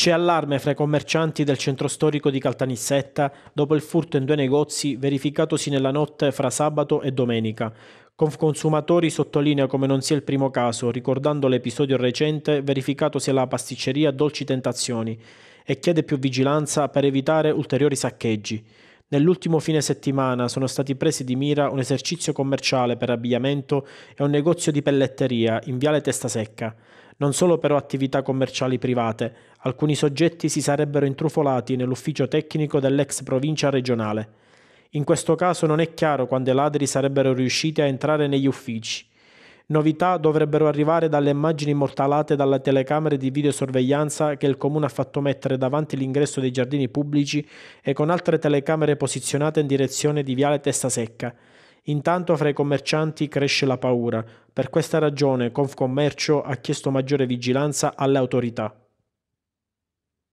C'è allarme fra i commercianti del centro storico di Caltanissetta dopo il furto in due negozi verificatosi nella notte fra sabato e domenica. Consumatori sottolinea come non sia il primo caso, ricordando l'episodio recente verificatosi alla pasticceria Dolci Tentazioni e chiede più vigilanza per evitare ulteriori saccheggi. Nell'ultimo fine settimana sono stati presi di mira un esercizio commerciale per abbigliamento e un negozio di pelletteria in Viale Testa Secca. Non solo però attività commerciali private, alcuni soggetti si sarebbero intrufolati nell'ufficio tecnico dell'ex provincia regionale. In questo caso non è chiaro quando i ladri sarebbero riusciti a entrare negli uffici. Novità dovrebbero arrivare dalle immagini immortalate dalle telecamere di videosorveglianza che il comune ha fatto mettere davanti l'ingresso dei giardini pubblici e con altre telecamere posizionate in direzione di Viale Testa Secca. Intanto fra i commercianti cresce la paura. Per questa ragione Confcommercio ha chiesto maggiore vigilanza alle autorità.